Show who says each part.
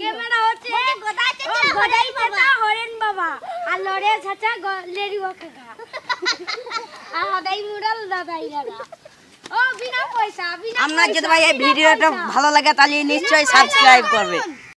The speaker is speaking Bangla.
Speaker 1: ক্যামেরা হচ্ছে
Speaker 2: গদাই চাচা গদাই বাবা হরেন বাবা আর লরে চাচা
Speaker 3: লেরি কাকা আর হদাই মুড়াল দাদাই দাদা ও বিনা পয়সা বিনা আপনার যদি ভাই এই ভিডিওটা ভালো লাগে তাহলে নিশ্চয়ই সাবস্ক্রাইব করবে